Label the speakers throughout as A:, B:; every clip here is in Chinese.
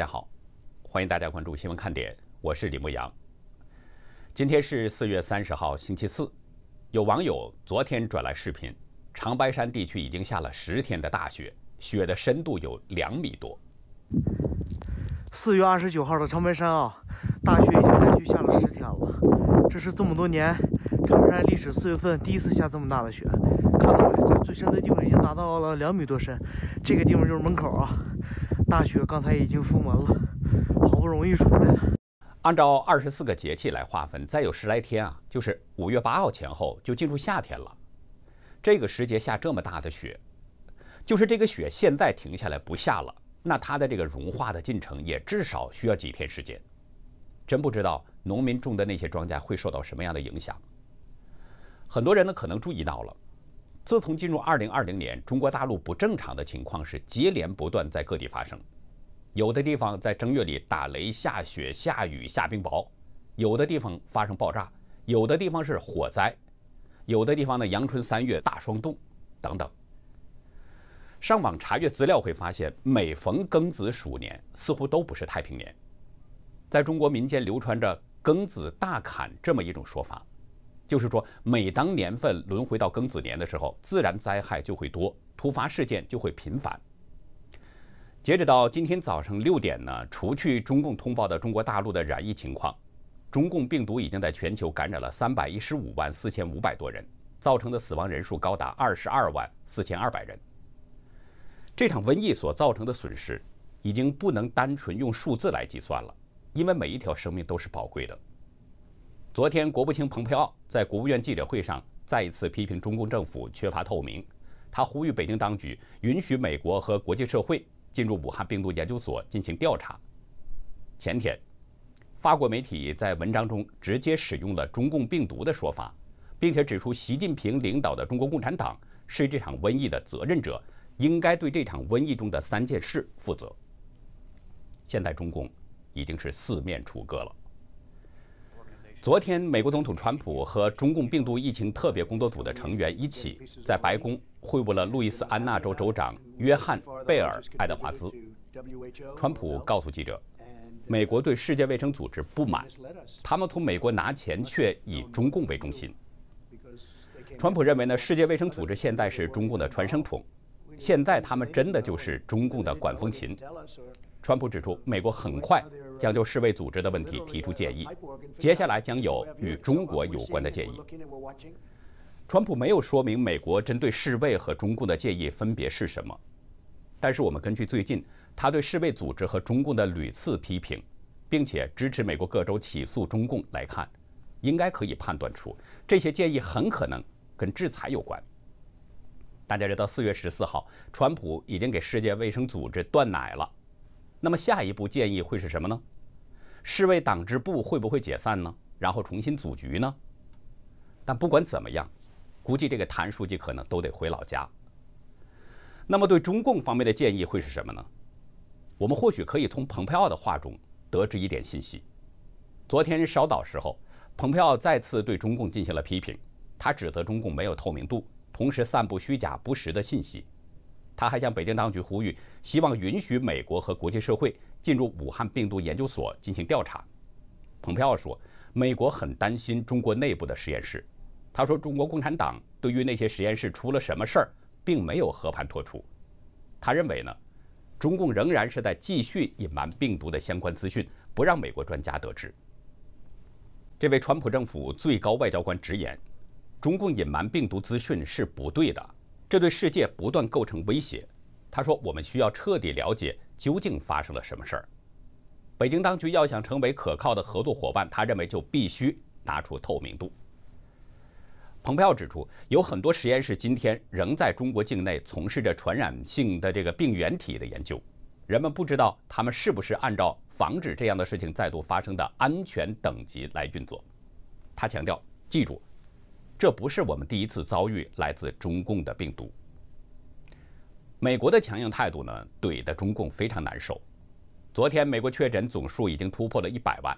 A: 大家好，欢迎大家关注新闻看点，我是李牧阳。今天是四月三十号，星期四。有网友昨天转来视频，长白山地区已经下了十天的大雪，雪的深度有两米多。四月二十九号的长白山啊，大雪已经连续下了十天了。这是这么多年长白山历史四月份第一次下这么大的雪。看，在最深的地方已经达到了两米多深，这个地方就是门口啊。大雪刚才已经封门了，好不容易出来的。按照二十四个节气来划分，再有十来天啊，就是五月八号前后就进入夏天了。这个时节下这么大的雪，就是这个雪现在停下来不下了，那它的这个融化的进程也至少需要几天时间。真不知道农民种的那些庄稼会受到什么样的影响。很多人呢可能注意到了。自从进入二零二零年，中国大陆不正常的情况是接连不断，在各地发生。有的地方在正月里打雷、下雪、下雨、下冰雹；有的地方发生爆炸；有的地方是火灾；有的地方呢，阳春三月大霜冻等等。上网查阅资料会发现，每逢庚子鼠年，似乎都不是太平年。在中国民间流传着“庚子大坎”这么一种说法。就是说，每当年份轮回到庚子年的时候，自然灾害就会多，突发事件就会频繁。截止到今天早上六点呢，除去中共通报的中国大陆的染疫情况，中共病毒已经在全球感染了三百一十五万四千五百多人，造成的死亡人数高达二十二万四千二百人。这场瘟疫所造成的损失，已经不能单纯用数字来计算了，因为每一条生命都是宝贵的。昨天，国务卿蓬佩奥在国务院记者会上再一次批评中共政府缺乏透明。他呼吁北京当局允许美国和国际社会进入武汉病毒研究所进行调查。前天，法国媒体在文章中直接使用了“中共病毒”的说法，并且指出习近平领导的中国共产党是这场瘟疫的责任者，应该对这场瘟疫中的三件事负责。现在，中共已经是四面楚歌了。昨天，美国总统川普和中共病毒疫情特别工作组的成员一起在白宫会晤了路易斯安那州州长约翰·贝尔·爱德华兹。川普告诉记者，美国对世界卫生组织不满，他们从美国拿钱却以中共为中心。川普认为呢，世界卫生组织现在是中共的传声筒，现在他们真的就是中共的管风琴。川普指出，美国很快将就世卫组织的问题提出建议，接下来将有与中国有关的建议。川普没有说明美国针对世卫和中共的建议分别是什么，但是我们根据最近他对世卫组织和中共的屡次批评，并且支持美国各州起诉中共来看，应该可以判断出这些建议很可能跟制裁有关。大家知道，四月十四号，川普已经给世界卫生组织断奶了。那么下一步建议会是什么呢？市委党支部会不会解散呢？然后重新组局呢？但不管怎么样，估计这个谭书记可能都得回老家。那么对中共方面的建议会是什么呢？我们或许可以从蓬佩奥的话中得知一点信息。昨天稍早时候，蓬佩奥再次对中共进行了批评，他指责中共没有透明度，同时散布虚假不实的信息。他还向北京当局呼吁，希望允许美国和国际社会进入武汉病毒研究所进行调查。蓬佩奥说，美国很担心中国内部的实验室。他说，中国共产党对于那些实验室出了什么事儿，并没有和盘托出。他认为呢，中共仍然是在继续隐瞒病毒的相关资讯，不让美国专家得知。这位川普政府最高外交官直言，中共隐瞒病毒资讯是不对的。这对世界不断构成威胁，他说：“我们需要彻底了解究竟发生了什么事儿。”北京当局要想成为可靠的合作伙伴，他认为就必须拿出透明度。蓬佩奥指出，有很多实验室今天仍在中国境内从事着传染性的这个病原体的研究，人们不知道他们是不是按照防止这样的事情再度发生的安全等级来运作。他强调，记住。这不是我们第一次遭遇来自中共的病毒。美国的强硬态度呢，怼得中共非常难受。昨天，美国确诊总数已经突破了一百万。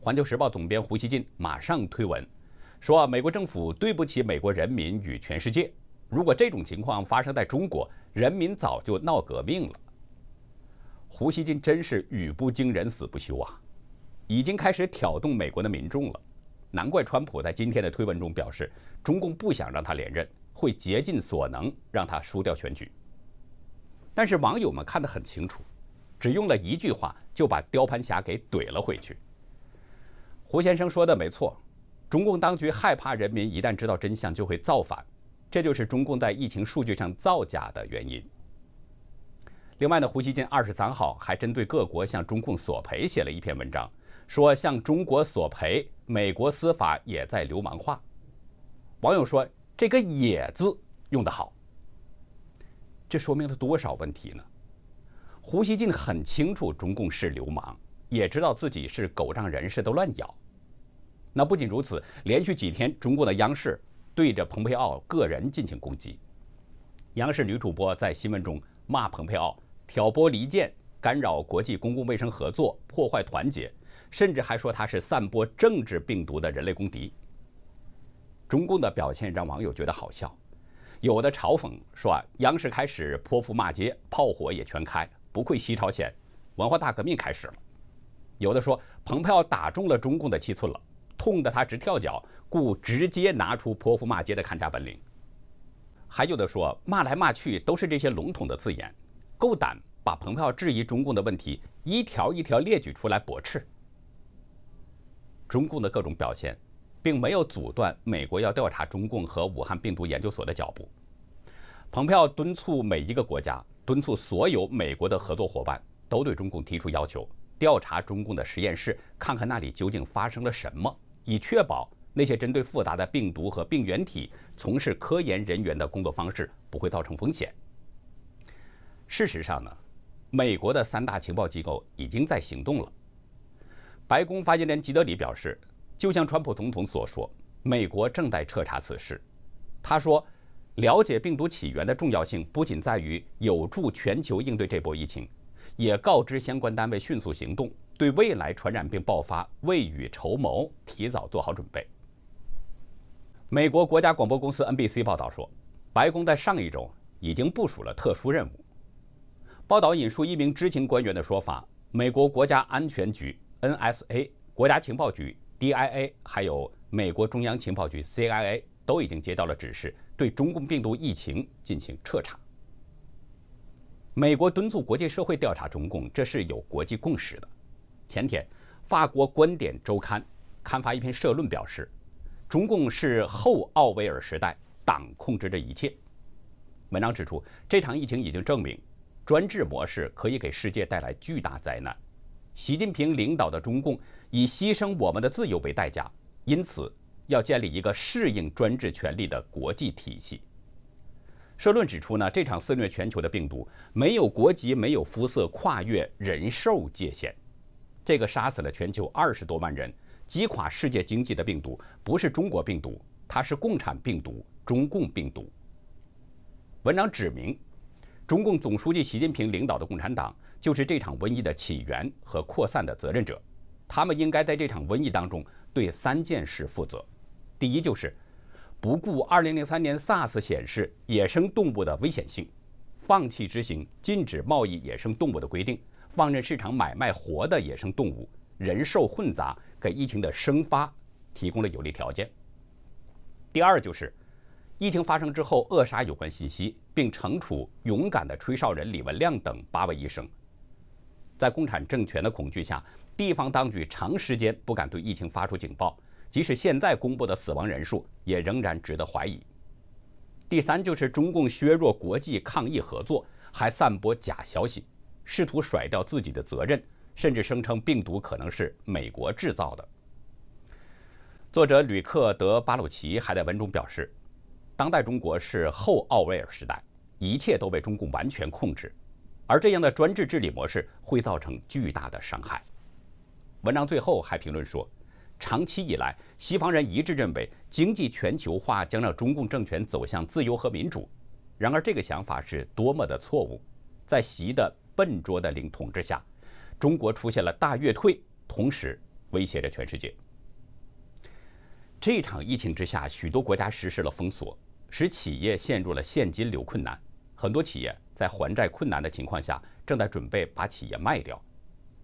A: 环球时报总编胡锡进马上推文说：“啊，美国政府对不起美国人民与全世界。如果这种情况发生在中国，人民早就闹革命了。”胡锡进真是语不惊人死不休啊！已经开始挑动美国的民众了。难怪川普在今天的推文中表示，中共不想让他连任，会竭尽所能让他输掉选举。但是网友们看得很清楚，只用了一句话就把雕盘侠给怼了回去。胡先生说的没错，中共当局害怕人民一旦知道真相就会造反，这就是中共在疫情数据上造假的原因。另外呢，胡锡进二十三号还针对各国向中共索赔写了一篇文章，说向中国索赔。美国司法也在流氓化，网友说这个“也”字用得好，这说明了多少问题呢？胡锡进很清楚中共是流氓，也知道自己是狗仗人势都乱咬。那不仅如此，连续几天，中共的央视对着蓬佩奥个人进行攻击，央视女主播在新闻中骂蓬佩奥挑拨离间、干扰国际公共卫生合作、破坏团结。甚至还说他是散播政治病毒的人类公敌。中共的表现让网友觉得好笑，有的嘲讽说啊，央视开始泼妇骂街，炮火也全开，不愧西朝鲜，文化大革命开始了。有的说，蓬佩奥打中了中共的七寸了，痛得他直跳脚，故直接拿出泼妇骂街的看家本领。还有的说，骂来骂去都是这些笼统的字眼，够胆把蓬佩奥质疑中共的问题一条一条列举出来驳斥。中共的各种表现，并没有阻断美国要调查中共和武汉病毒研究所的脚步。彭票敦促每一个国家，敦促所有美国的合作伙伴，都对中共提出要求，调查中共的实验室，看看那里究竟发生了什么，以确保那些针对复杂的病毒和病原体从事科研人员的工作方式不会造成风险。事实上呢，美国的三大情报机构已经在行动了。白宫发言人吉德里表示，就像川普总统所说，美国正在彻查此事。他说，了解病毒起源的重要性不仅在于有助全球应对这波疫情，也告知相关单位迅速行动，对未来传染病爆发未雨绸缪，提早做好准备。美国国家广播公司 NBC 报道说，白宫在上一周已经部署了特殊任务。报道引述一名知情官员的说法，美国国家安全局。NSA 国家情报局、DIA 还有美国中央情报局 CIA 都已经接到了指示，对中共病毒疫情进行彻查。美国敦促国际社会调查中共，这是有国际共识的。前天，法国《观点周刊》刊发一篇社论，表示中共是后奥威尔时代党控制着一切。文章指出，这场疫情已经证明，专制模式可以给世界带来巨大灾难。习近平领导的中共以牺牲我们的自由为代价，因此要建立一个适应专制权力的国际体系。社论指出呢，这场肆虐全球的病毒没有国籍、没有肤色，跨越人兽界限。这个杀死了全球二十多万人、击垮世界经济的病毒，不是中国病毒，它是共产病毒、中共病毒。文章指明，中共总书记习近平领导的共产党。就是这场瘟疫的起源和扩散的责任者，他们应该在这场瘟疫当中对三件事负责。第一就是不顾2003年 SARS 显示野生动物的危险性，放弃执行禁止贸易野生动物的规定，放任市场买卖活的野生动物，人兽混杂，给疫情的生发提供了有利条件。第二就是疫情发生之后扼杀有关信息，并惩处勇敢的吹哨人李文亮等八位医生。在共产政权的恐惧下，地方当局长时间不敢对疫情发出警报，即使现在公布的死亡人数也仍然值得怀疑。第三，就是中共削弱国际抗疫合作，还散播假消息，试图甩掉自己的责任，甚至声称病毒可能是美国制造的。作者吕克·德巴鲁奇还在文中表示，当代中国是后奥威尔时代，一切都被中共完全控制。而这样的专制治理模式会造成巨大的伤害。文章最后还评论说：“长期以来，西方人一致认为经济全球化将让中共政权走向自由和民主，然而这个想法是多么的错误。在习的笨拙的领统治下，中国出现了大跃退，同时威胁着全世界。这场疫情之下，许多国家实施了封锁，使企业陷入了现金流困难，很多企业。”在还债困难的情况下，正在准备把企业卖掉，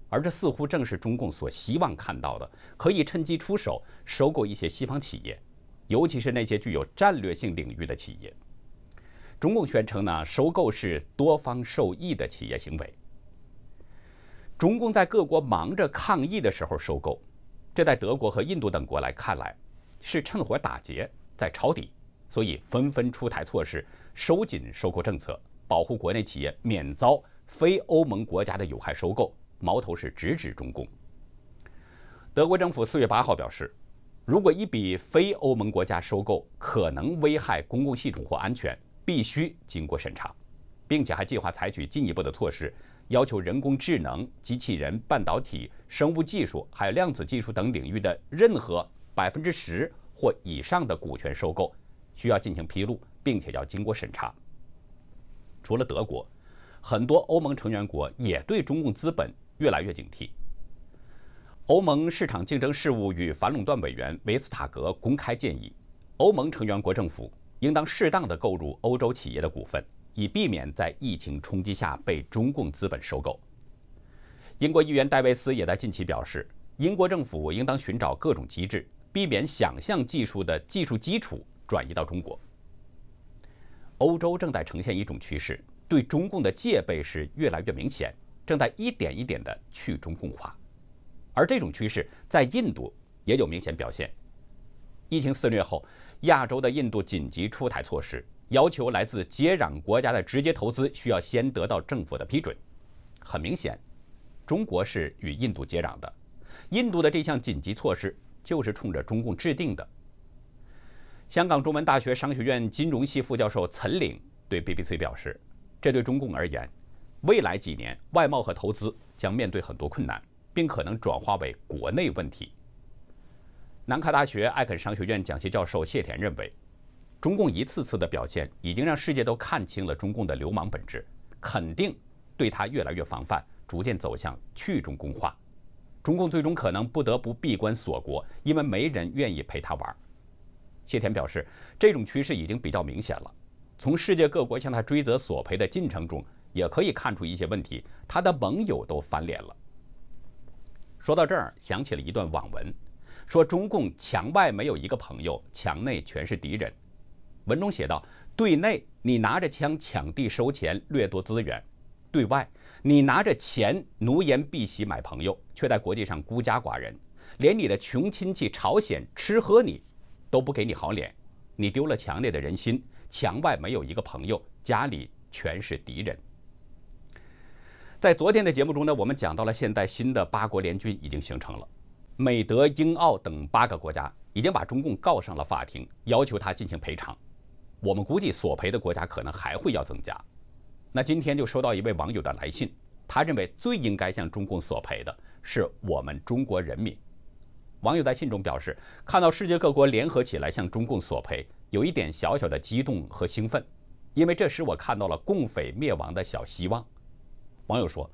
A: 而这似乎正是中共所希望看到的，可以趁机出手收购一些西方企业，尤其是那些具有战略性领域的企业。中共宣称呢，收购是多方受益的企业行为。中共在各国忙着抗疫的时候收购，这在德国和印度等国来看来，是趁火打劫在抄底，所以纷纷出台措施收紧收购政策。保护国内企业免遭非欧盟国家的有害收购，矛头是直指中共。德国政府四月八号表示，如果一笔非欧盟国家收购可能危害公共系统或安全，必须经过审查，并且还计划采取进一步的措施，要求人工智能、机器人、半导体、生物技术还有量子技术等领域的任何百分之十或以上的股权收购需要进行披露，并且要经过审查。除了德国，很多欧盟成员国也对中共资本越来越警惕。欧盟市场竞争事务与反垄断委员维斯塔格公开建议，欧盟成员国政府应当适当的购入欧洲企业的股份，以避免在疫情冲击下被中共资本收购。英国议员戴维斯也在近期表示，英国政府应当寻找各种机制，避免想象技术的技术基础转移到中国。欧洲正在呈现一种趋势，对中共的戒备是越来越明显，正在一点一点的去中共化。而这种趋势在印度也有明显表现。疫情肆虐后，亚洲的印度紧急出台措施，要求来自接壤国家的直接投资需要先得到政府的批准。很明显，中国是与印度接壤的，印度的这项紧急措施就是冲着中共制定的。香港中文大学商学院金融系副教授岑岭对 BBC 表示：“这对中共而言，未来几年外贸和投资将面对很多困难，并可能转化为国内问题。”南开大学艾肯商学院讲席教授谢田认为：“中共一次次的表现已经让世界都看清了中共的流氓本质，肯定对他越来越防范，逐渐走向去中共化。中共最终可能不得不闭关锁国，因为没人愿意陪他玩。”谢田表示，这种趋势已经比较明显了。从世界各国向他追责索赔的进程中，也可以看出一些问题。他的盟友都翻脸了。说到这儿，想起了一段网文，说中共墙外没有一个朋友，墙内全是敌人。文中写道：对内，你拿着枪抢地收钱掠夺资源；对外，你拿着钱奴颜婢膝买朋友，却在国际上孤家寡人，连你的穷亲戚朝鲜吃喝你。都不给你好脸，你丢了墙内的人心，墙外没有一个朋友，家里全是敌人。在昨天的节目中呢，我们讲到了现在新的八国联军已经形成了，美、德、英、澳等八个国家已经把中共告上了法庭，要求他进行赔偿。我们估计索赔的国家可能还会要增加。那今天就收到一位网友的来信，他认为最应该向中共索赔的是我们中国人民。网友在信中表示，看到世界各国联合起来向中共索赔，有一点小小的激动和兴奋，因为这使我看到了共匪灭亡的小希望。网友说，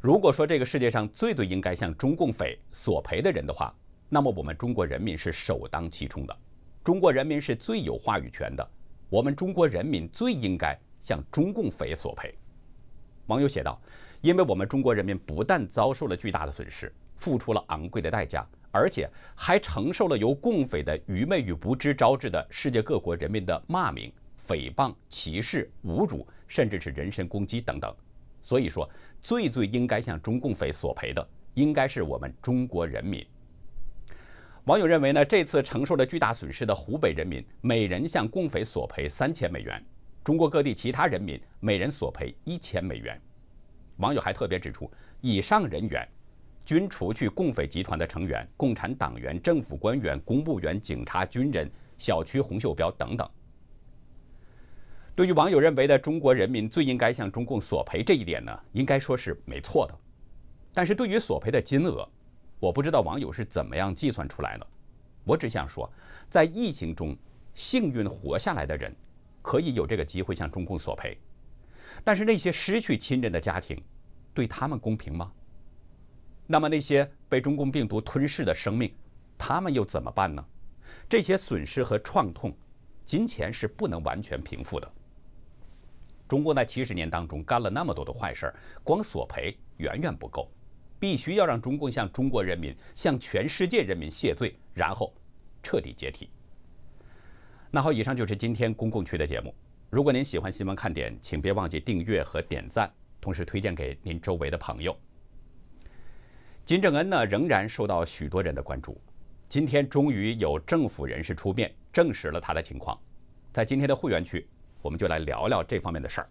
A: 如果说这个世界上最最应该向中共匪索赔的人的话，那么我们中国人民是首当其冲的，中国人民是最有话语权的，我们中国人民最应该向中共匪索赔。网友写道，因为我们中国人民不但遭受了巨大的损失。付出了昂贵的代价，而且还承受了由共匪的愚昧与无知招致的世界各国人民的骂名、诽谤、歧视、侮辱，甚至是人身攻击等等。所以说，最最应该向中共匪索赔的，应该是我们中国人民。网友认为呢，这次承受了巨大损失的湖北人民，每人向共匪索赔三千美元；中国各地其他人民，每人索赔一千美元。网友还特别指出，以上人员。均除去共匪集团的成员、共产党员、政府官员、公务员、警察、军人、小区红袖标等等。对于网友认为的中国人民最应该向中共索赔这一点呢，应该说是没错的。但是对于索赔的金额，我不知道网友是怎么样计算出来的。我只想说，在疫情中幸运活下来的人，可以有这个机会向中共索赔，但是那些失去亲人的家庭，对他们公平吗？那么那些被中共病毒吞噬的生命，他们又怎么办呢？这些损失和创痛，金钱是不能完全平复的。中共在七十年当中干了那么多的坏事儿，光索赔远远不够，必须要让中共向中国人民、向全世界人民谢罪，然后彻底解体。那好，以上就是今天公共区的节目。如果您喜欢新闻看点，请别忘记订阅和点赞，同时推荐给您周围的朋友。金正恩呢，仍然受到许多人的关注。今天终于有政府人士出面证实了他的情况。在今天的会员区，我们就来聊聊这方面的事儿，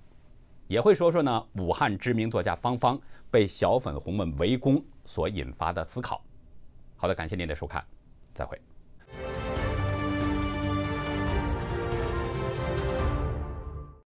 A: 也会说说呢，武汉知名作家方方被小粉红们围攻所引发的思考。好的，感谢您的收看，再会。